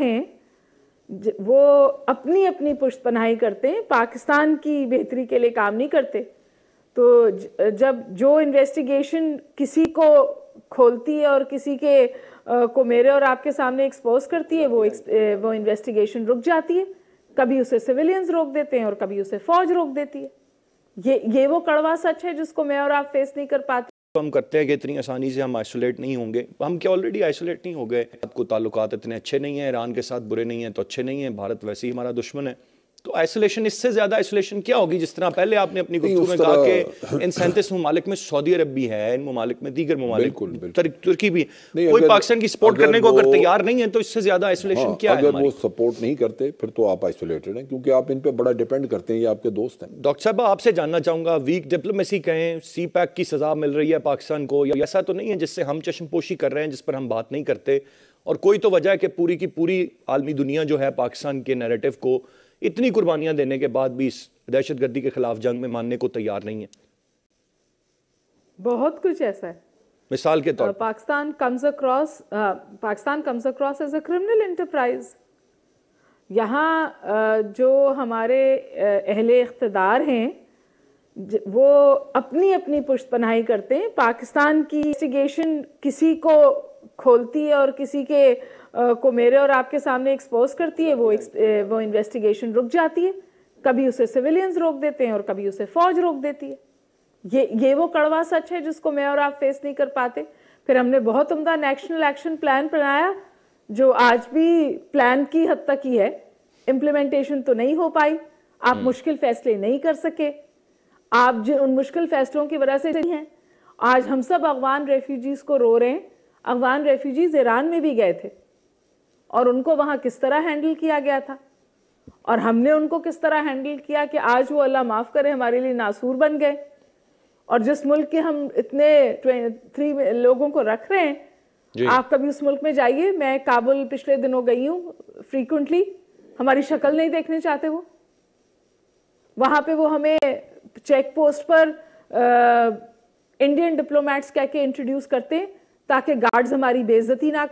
ہیں وہ اپنی اپنی پشت پناہی کرتے ہیں پاکستان کی بہتری کے لیے کام نہیں کرتے تو جب جو انویسٹیگیشن کسی کو کھولتی ہے اور کسی کے کو میرے اور آپ کے سامنے ایکسپوز کرتی ہے وہ انویسٹیگیشن رک جاتی ہے کبھی اسے سویلینز روک دیتے ہیں اور کبھی اسے فوج روک دیتی ہے یہ وہ کڑوا سچ ہے جس کو میں اور آپ فیس نہیں کر پاتے تو ہم کرتے ہیں کہ اتنی آسانی سے ہم آئسولیٹ نہیں ہوں گے ہم کیا آلریڈی آئسولیٹ نہیں ہو گئے آپ کو تعلقات اتنے اچھے نہیں ہیں ایران کے ساتھ برے نہیں ہیں تو اچھے نہیں ہیں بھارت ویسے ہی ہمارا دشمن ہے تو آئسولیشن اس سے زیادہ آئسولیشن کیا ہوگی جس طرح پہلے آپ نے اپنی گفتگو میں کہا کہ ان سینتیس ممالک میں سعودی عرب بھی ہے ان ممالک میں دیگر ممالک ترکی بھی کوئی پاکستان کی سپورٹ کرنے کو اگر تیار نہیں ہے تو اس سے زیادہ آئسولیشن ہاں، کیا ہے اگر وہ سپورٹ نہیں کرتے پھر تو آپ آئسولیٹڈ ہیں کیونکہ آپ ان پہ بڑا ڈیپینڈ کرتے ہیں یہ آپ کے دوست ہیں ڈاکٹر صاحبہ آپ سے جاننا چاہوں گا ویک ڈپلومیسی کہیں سی پیک کی سزا مل رہی ہے پاکستان کو یا ایسا تو نہیں ہے جس سے ہم چشم پوشی کر رہے ہیں جس پر ہم بات نہیں کرتے اور کوئی تو وجہ ہے کہ پوری کی پوری عالمی دنیا جو ہے پاکستان کے نیریٹو کو اتنی قربانیاں دینے کے بعد بھی اس دہشت گردی کے خلاف جنگ میں ماننے کو تیار نہیں ہے بہت کچھ ایسا ہے مثال کے طور Pakistan comes across Pakistan comes across as a criminal enterprise یہاں جو ہمارے اہل اقتدار ہیں وہ اپنی اپنی پشت پناہی کرتے ہیں پاکستان کی انویسٹیگیشن کسی کو کھولتی ہے اور کسی کے کو میرے اور آپ کے سامنے ایکسپوز کرتی ہے وہ انویسٹیگیشن رک جاتی ہے کبھی اسے سویلینز روک دیتے ہیں اور کبھی اسے فوج روک دیتی ہے یہ یہ وہ کڑوا سچ ہے جس کو میں اور آپ فیس نہیں کر پاتے پھر ہم نے بہت عمدہ نیشنل ایکشن پلان بنایا جو آج بھی پلان کی حد تک ہی ہے امپلیمنٹیشن تو نہیں ہو پائی آپ مشکل فیصلے نہیں کر سکے آپ جن ان مشکل فیصلوں کی وجہ سے نہیں ہیں آج ہم سب افغان ریفیوجیز کو رو رہے ہیں افغان ریفیوجیز ایران میں بھی گئے تھے اور ان کو وہاں کس طرح ہینڈل کیا گیا تھا اور ہم نے ان کو کس طرح ہینڈل کیا کہ آج وہ اللہ معاف کرے ہمارے لیے ناصور بن گئے اور جس ملک کے ہم اتنے تھری لوگوں کو رکھ رہے ہیں جی. آپ کبھی اس ملک میں جائیے میں کابل پچھلے دنوں گئی ہوں فریکوینٹلی ہماری شکل نہیں دیکھنے چاہتے وہ وہاں پہ وہ ہمیں چیک پوسٹ پر انڈین ڈپلومیٹس کہہ کے انٹروڈیوس کرتے ہیں تاکہ گارڈز ہماری بے عزتی نہ